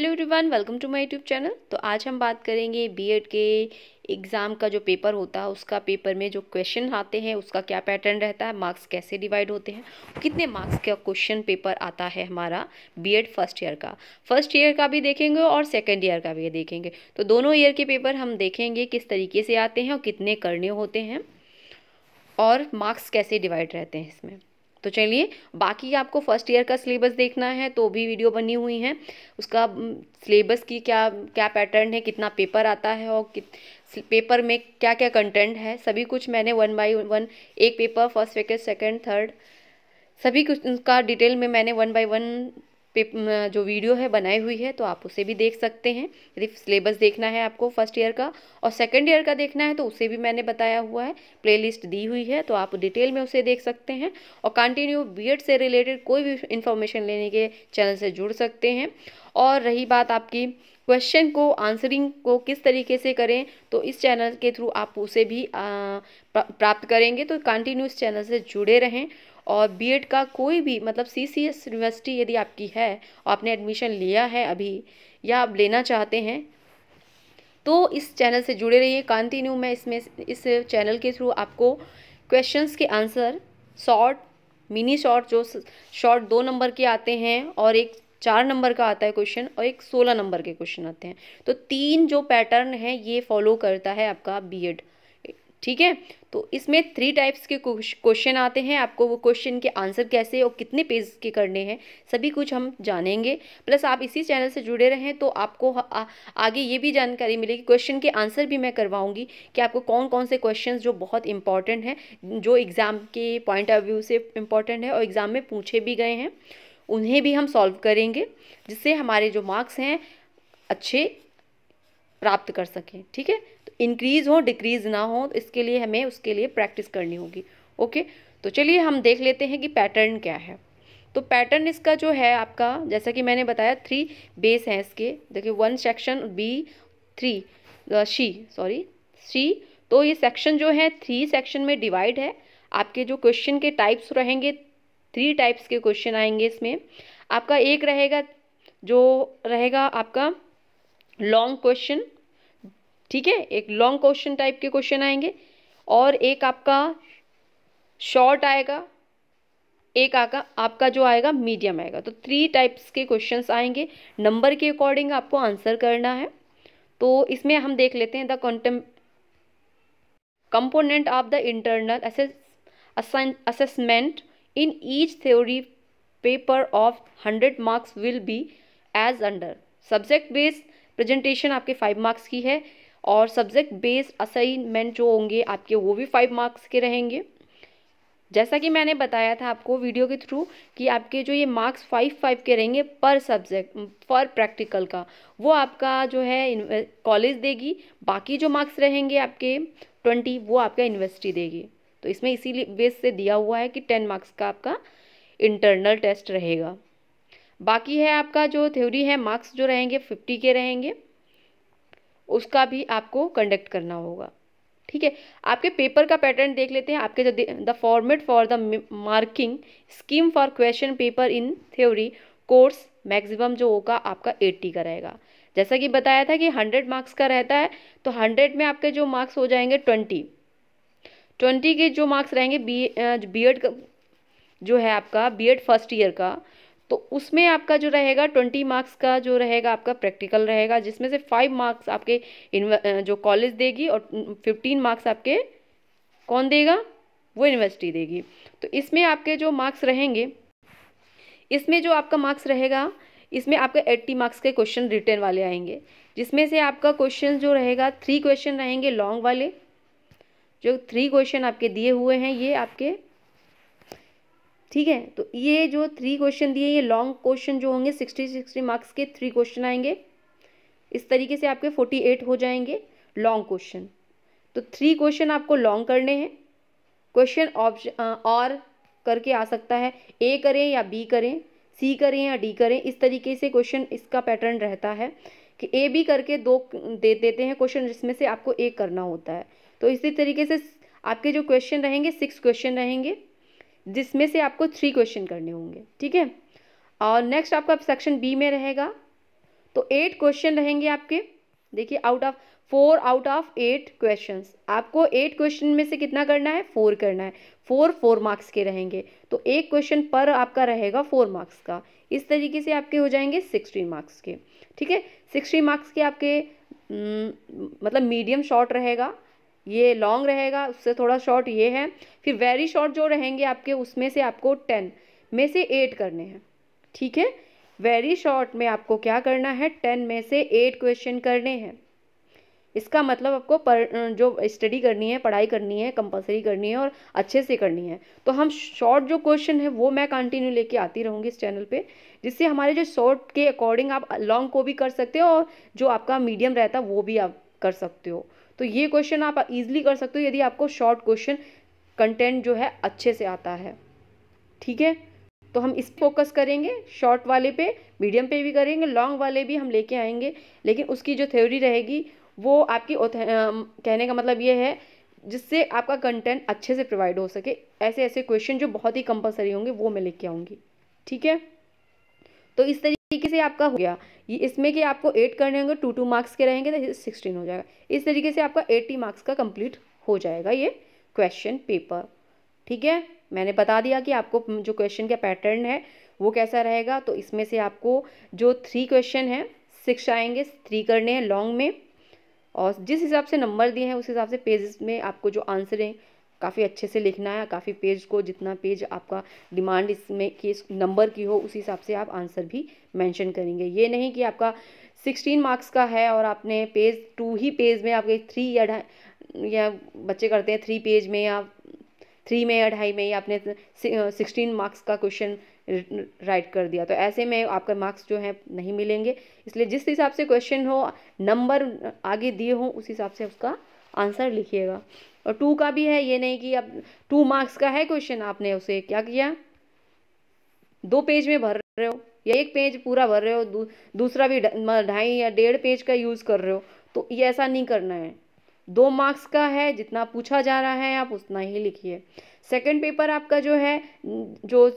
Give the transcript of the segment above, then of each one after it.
hello everyone welcome to my YouTube channel तो आज हम बात करेंगे बीएड के एग्ज़ाम का जो पेपर होता है उसका पेपर में जो क्वेश्चन आते हैं उसका क्या पैटर्न रहता है मार्क्स कैसे डिवाइड होते हैं कितने मार्क्स का क्वेश्चन पेपर आता है हमारा बीएड फर्स्ट ईयर का फर्स्ट ईयर का भी देखेंगे और सेकेंड ईयर का भी देखेंगे तो दोनों ईयर के पेपर हम देखेंगे किस तरीके से आते हैं और कितने करने होते हैं और मार्क्स कैसे डिवाइड रहते हैं इसमें तो चलिए बाकी आपको फर्स्ट ईयर का सिलेबस देखना है तो भी वीडियो बनी हुई हैं उसका सिलेबस की क्या क्या पैटर्न है कितना पेपर आता है और कित पेपर में क्या क्या कंटेंट है सभी कुछ मैंने वन बाय वन एक paper first second second third सभी कुछ उनका डिटेल में मैंने वन बाय वन जो वीडियो है बनाई हुई है तो आप उसे भी देख सकते हैं यदि सिलेबस देखना है आपको फर्स्ट ईयर का और सेकेंड ईयर का देखना है तो उसे भी मैंने बताया हुआ है प्लेलिस्ट दी हुई है तो आप डिटेल में उसे देख सकते हैं और कंटिन्यू बी से रिलेटेड कोई भी इन्फॉर्मेशन लेने के चैनल से जुड़ सकते हैं और रही बात आपकी क्वेश्चन को आंसरिंग को किस तरीके से करें तो इस चैनल के थ्रू आप उसे भी प्राप्त करेंगे तो कंटिन्यू इस चैनल से जुड़े रहें और बीएड का कोई भी मतलब सीसीएस यूनिवर्सिटी यदि आपकी है और आपने एडमिशन लिया है अभी या आप लेना चाहते हैं तो इस चैनल से जुड़े रहिए कंटिन्यू मैं इसमें इस चैनल के थ्रू आपको क्वेश्चंस के आंसर शॉर्ट मिनी शॉर्ट जो शॉर्ट दो नंबर के आते हैं और एक चार नंबर का आता है क्वेश्चन और एक सोलह नंबर के क्वेश्चन आते हैं तो तीन जो पैटर्न है ये फॉलो करता है आपका बीएड ठीक है तो इसमें थ्री टाइप्स के क्वेश्चन आते हैं आपको वो क्वेश्चन के आंसर कैसे और कितने पेज के करने हैं सभी कुछ हम जानेंगे प्लस आप इसी चैनल से जुड़े रहें तो आपको आ, आगे ये भी जानकारी मिलेगी क्वेश्चन के आंसर भी मैं करवाऊंगी कि आपको कौन कौन से क्वेश्चन जो बहुत इंपॉर्टेंट हैं जो एग्ज़ाम के पॉइंट ऑफ व्यू से इम्पॉर्टेंट है और एग्ज़ाम में पूछे भी गए हैं उन्हें भी हम सॉल्व करेंगे जिससे हमारे जो मार्क्स हैं अच्छे प्राप्त कर सकें ठीक है इंक्रीज़ हो डिक्रीज़ ना हो तो इसके लिए हमें उसके लिए प्रैक्टिस करनी होगी ओके तो चलिए हम देख लेते हैं कि पैटर्न क्या है तो पैटर्न इसका जो है आपका जैसा कि मैंने बताया थ्री बेस हैं इसके देखिए one section B three she sorry C तो ये सेक्शन जो है थ्री सेक्शन में डिवाइड है आपके जो क्वेश्चन के टाइप्स रहेंगे थ्री टाइप्स के क्वेश्चन आएंगे इसमें आपका एक रहेगा जो रहेगा आपका लॉन्ग क्वेश्चन ठीक है एक लॉन्ग क्वेश्चन टाइप के क्वेश्चन आएंगे और एक आपका शॉर्ट आएगा एक आका आपका जो आएगा मीडियम आएगा तो थ्री टाइप्स के क्वेश्चंस आएंगे नंबर के अकॉर्डिंग आपको आंसर करना है तो इसमें हम देख लेते हैं द कंटेम component of the internal assessment in each theory paper of hundred marks will be as under subject based presentation आपके फाइव मार्क्स की है और सब्जेक्ट बेस्ड असाइनमेंट जो होंगे आपके वो भी फाइव मार्क्स के रहेंगे जैसा कि मैंने बताया था आपको वीडियो के थ्रू कि आपके जो ये मार्क्स फाइव फाइव के रहेंगे पर सब्जेक्ट पर प्रैक्टिकल का वो आपका जो है कॉलेज देगी बाकी जो मार्क्स रहेंगे आपके ट्वेंटी वो आपका यूनिवर्सिटी देगी तो इसमें इसीलिए बेस से दिया हुआ है कि टेन मार्क्स का आपका इंटरनल टेस्ट रहेगा बाकी है आपका जो थ्योरी है मार्क्स जो रहेंगे फिफ्टी के रहेंगे उसका भी आपको कंडक्ट करना होगा ठीक है आपके पेपर का पैटर्न देख लेते हैं आपके जो the format for the marking scheme for question paper in theory course maximum जो होगा आपका एट्टी का रहेगा जैसा कि बताया था कि हंड्रेड मार्क्स का रहता है तो हंड्रेड में आपके जो मार्क्स हो जाएंगे ट्वेंटी ट्वेंटी के जो मार्क्स रहेंगे बी बी एड जो है आपका बी एड फर्स्ट ईयर का तो उसमें आपका जो रहेगा ट्वेंटी मार्क्स का जो रहेगा आपका प्रैक्टिकल रहेगा जिसमें से फाइव मार्क्स आपके जो कॉलेज देगी और फिफ्टीन मार्क्स आपके कौन देगा वो यूनिवर्सिटी देगी तो इसमें आपके जो मार्क्स रहेंगे इसमें जो आपका मार्क्स रहेगा इसमें आपका एट्टी मार्क्स के क्वेश्चन रिटर्न वाले आएंगे जिसमें से आपका क्वेश्चन जो रहेगा थ्री क्वेश्चन रहेंगे लॉन्ग वाले जो थ्री क्वेश्चन आपके दिए हुए हैं ये आपके ठीक है तो ये जो थ्री क्वेश्चन दिए ये लॉन्ग क्वेश्चन जो होंगे सिक्सटी सिक्सटी मार्क्स के थ्री क्वेश्चन आएंगे इस तरीके से आपके फोर्टी एट हो जाएंगे लॉन्ग क्वेश्चन तो थ्री क्वेश्चन आपको लॉन्ग करने हैं क्वेश्चन ऑप्शन और करके आ सकता है ए करें या बी करें सी करें या डी करें इस तरीके से क्वेश्चन इसका पैटर्न रहता है कि ए बी करके दो दे देते हैं क्वेश्चन जिसमें से आपको ए करना होता है तो इसी तरीके से आपके जो क्वेश्चन रहेंगे सिक्स क्वेश्चन रहेंगे जिसमें से आपको थ्री क्वेश्चन करने होंगे ठीक है और नेक्स्ट आपका सेक्शन बी में रहेगा तो एट क्वेश्चन रहेंगे आपके देखिए out of four out of eight question आपको एट क्वेश्चन में से कितना करना है फोर करना है फोर फोर मार्क्स के रहेंगे तो एक क्वेश्चन पर आपका रहेगा फोर मार्क्स का इस तरीके से आपके हो जाएंगे सिक्सटी मार्क्स के ठीक है सिक्सटी मार्क्स के आपके न, हम्म, मतलब मीडियम शॉर्ट रहेगा ये लॉन्ग रहेगा उससे थोड़ा शॉर्ट ये है फिर वेरी शॉर्ट जो रहेंगे आपके उसमें से आपको टेन में से एट करने हैं ठीक है वेरी शॉर्ट में आपको क्या करना है टेन में से एट क्वेश्चन करने हैं इसका मतलब आपको पर जो स्टडी करनी है पढ़ाई करनी है कंपलसरी करनी है और अच्छे से करनी है तो हम शॉर्ट जो क्वेश्चन है वो मैं कंटिन्यू लेके आती रहूँगी इस चैनल पे जिससे हमारे जो शॉर्ट के अकॉर्डिंग आप लॉन्ग को भी कर सकते हो और जो आपका मीडियम रहता है वो भी आप कर सकते हो तो ये क्वेश्चन आप ईजिली कर सकते हो यदि आपको शॉर्ट क्वेश्चन कंटेंट जो है अच्छे से आता है ठीक है तो हम इस फोकस करेंगे शॉर्ट वाले पे मीडियम पे भी करेंगे लॉन्ग वाले भी हम लेके आएंगे लेकिन उसकी जो थ्योरी रहेगी वो आपकी कहने का मतलब ये है जिससे आपका कंटेंट अच्छे से प्रोवाइड हो सके ऐसे ऐसे क्वेश्चन जो बहुत ही कंपलसरी होंगे वो मैं लेके आऊँगी ठीक है तो इस तरीके तरीके से आपका हो गया ये इसमें कि आपको एट करने होंगे टू टू मार्क्स के रहेंगे तो सिक्सटीन हो जाएगा इस तरीके से आपका एट्टी मार्क्स का कंप्लीट हो जाएगा ये क्वेश्चन पेपर ठीक है मैंने बता दिया कि आपको जो क्वेश्चन का पैटर्न है वो कैसा रहेगा तो इसमें से आपको जो थ्री क्वेश्चन है सिक्स आएंगे थ्री करने हैं लॉन्ग में और जिस हिसाब से नंबर दिए हैं उस हिसाब से पेजेस में आपको जो आंसर हैं काफ़ी अच्छे से लिखना है काफ़ी पेज को जितना पेज आपका डिमांड इसमें कि इस नंबर की हो उसी हिसाब से आप आंसर भी मेंशन करेंगे ये नहीं कि आपका सिक्सटीन मार्क्स का है और आपने पेज टू ही पेज में आपके थ्री या या बच्चे करते हैं थ्री पेज में या थ्री में या ढाई में या आपने सिक्सटीन मार्क्स का क्वेश्चन राइट कर दिया तो ऐसे में आपका मार्क्स जो है नहीं मिलेंगे इसलिए जिस हिसाब से क्वेश्चन हो नंबर आगे दिए हों उस हिसाब से उसका आंसर लिखिएगा और टू का भी है ये नहीं कि अब टू मार्क्स का है क्वेश्चन आपने उसे क्या किया दो पेज में भर रहे हो या एक पेज पूरा भर रहे हो दू, दूसरा भी ढाई या डेढ़ पेज का यूज़ कर रहे हो तो ये ऐसा नहीं करना है दो मार्क्स का है जितना पूछा जा रहा है आप उतना ही लिखिए सेकंड पेपर आपका जो है जो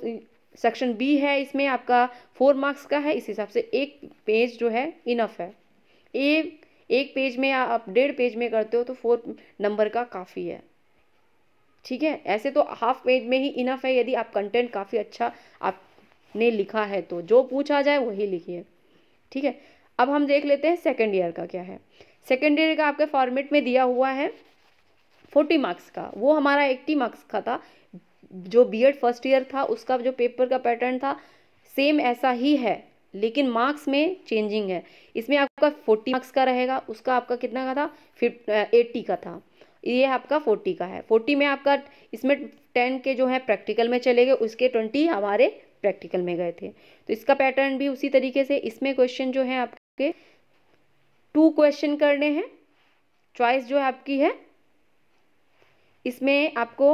सेक्शन बी है इसमें आपका फोर मार्क्स का है इस हिसाब से एक पेज जो है इनफ है ए एक पेज में या आप डेढ़ पेज में करते हो तो फोर नंबर का काफ़ी है ठीक है ऐसे तो हाफ पेज में ही इनफ है यदि आप कंटेंट काफ़ी अच्छा आपने लिखा है तो जो पूछा जाए वही लिखिए ठीक है अब हम देख लेते हैं सेकेंड ईयर का क्या है सेकेंड ईयर का आपके फॉर्मेट में दिया हुआ है फोर्टी मार्क्स का वो हमारा एट्टी मार्क्स का था जो बी एड फर्स्ट ईयर था उसका जो पेपर का पैटर्न था सेम ऐसा ही है लेकिन मार्क्स में चेंजिंग है इसमें आपका फोर्टी मार्क्स का रहेगा उसका आपका कितना का था फिफ का था ये आपका फोर्टी का है फोर्टी में आपका इसमें टेन के जो है प्रैक्टिकल में चले गए उसके ट्वेंटी हमारे प्रैक्टिकल में गए थे तो इसका पैटर्न भी उसी तरीके से इसमें क्वेश्चन जो है आपके टू क्वेश्चन करने हैं चॉइस जो है आपकी है इसमें आपको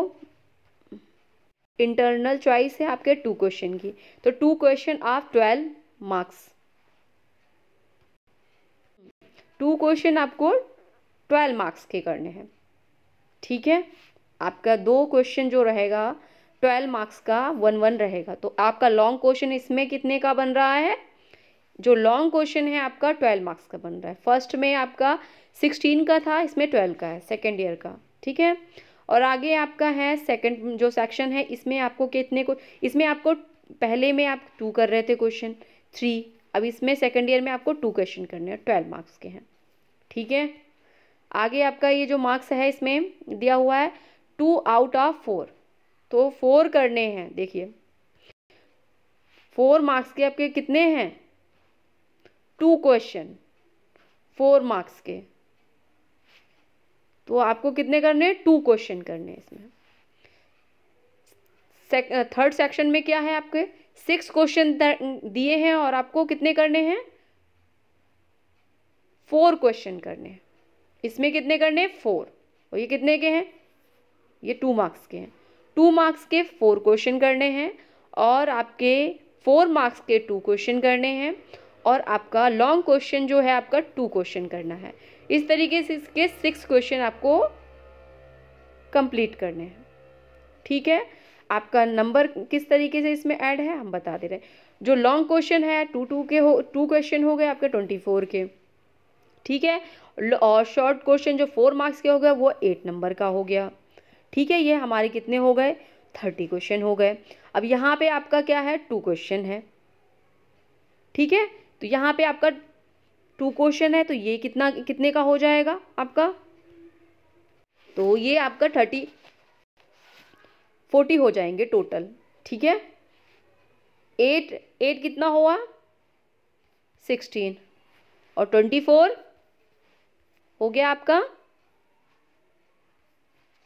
इंटरनल चॉइस है आपके टू क्वेश्चन की तो two question of twelve marks two question आपको ट्वेल्व मार्क्स के करने हैं ठीक है आपका दो क्वेश्चन जो रहेगा ट्वेल्व मार्क्स का वन वन रहेगा तो आपका लॉन्ग क्वेश्चन इसमें कितने का बन रहा है जो लॉन्ग क्वेश्चन है आपका ट्वेल्व मार्क्स का बन रहा है फर्स्ट में आपका सिक्सटीन का था इसमें ट्वेल्व का है सेकेंड ईयर का ठीक है और आगे आपका है सेकेंड जो सेक्शन है इसमें आपको कितने को इसमें आपको पहले में आप टू कर रहे थे क्वेश्चन थ्री अब इसमें सेकेंड ईयर में आपको टू क्वेश्चन करने हैं ट्वेल्व मार्क्स के हैं ठीक है आगे आपका ये जो मार्क्स है इसमें दिया हुआ है टू आउट ऑफ फोर तो फोर करने हैं देखिए फोर मार्क्स के आपके कितने हैं टू क्वेश्चन फोर मार्क्स के तो आपको कितने करने हैं टू क्वेश्चन करने हैं इसमें थर्ड सेक्शन में क्या है आपके सिक्स क्वेश्चन दिए हैं और आपको कितने करने हैं फोर क्वेश्चन करने हैं इसमें कितने करने हैं फोर और ये कितने के हैं ये टू मार्क्स के हैं टू मार्क्स के फोर क्वेश्चन करने हैं और आपके फोर मार्क्स के टू क्वेश्चन करने हैं और आपका लॉन्ग क्वेश्चन जो है आपका टू क्वेश्चन करना है इस तरीके से इसके सिक्स क्वेश्चन आपको कंप्लीट करने हैं ठीक है आपका नंबर किस तरीके से इसमें ऐड है हम बता दे रहे हैं जो लॉन्ग क्वेश्चन है टू टू के हो टू क्वेश्चन हो गए आपके ट्वेंटी फोर के ठीक है और शॉर्ट क्वेश्चन जो फोर मार्क्स के हो गए वो एट नंबर का हो गया ठीक है ये हमारे कितने हो गए थर्टी क्वेश्चन हो गए अब यहाँ पे आपका क्या है टू क्वेश्चन है ठीक है तो यहाँ पे आपका टू क्वेश्चन है तो ये कितना कितने का हो जाएगा आपका तो ये आपका थर्टी फोर्टी हो जाएंगे टोटल ठीक है एट एट कितना हुआ सिक्सटीन और ट्वेंटी फोर हो गया आपका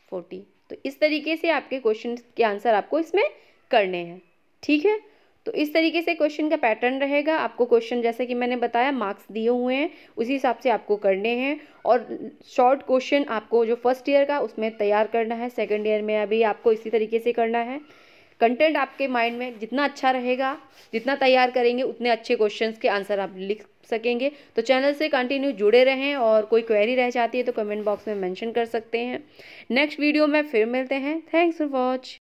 फोर्टी तो इस तरीके से आपके क्वेश्चन के आंसर आपको इसमें करने हैं ठीक है तो इस तरीके से क्वेश्चन का पैटर्न रहेगा आपको क्वेश्चन जैसे कि मैंने बताया मार्क्स दिए हुए हैं उसी हिसाब से आपको करने हैं और शॉर्ट क्वेश्चन आपको जो फर्स्ट ईयर का उसमें तैयार करना है सेकेंड ईयर में अभी आपको इसी तरीके से करना है कंटेंट आपके माइंड में जितना अच्छा रहेगा जितना तैयार करेंगे उतने अच्छे क्वेश्चंस के आंसर आप लिख सकेंगे तो चैनल से कंटिन्यू जुड़े रहें और कोई क्वेरी रह जाती है तो कमेंट बॉक्स में मेंशन कर सकते हैं नेक्स्ट वीडियो में फिर मिलते हैं थैंक्स फॉर वॉच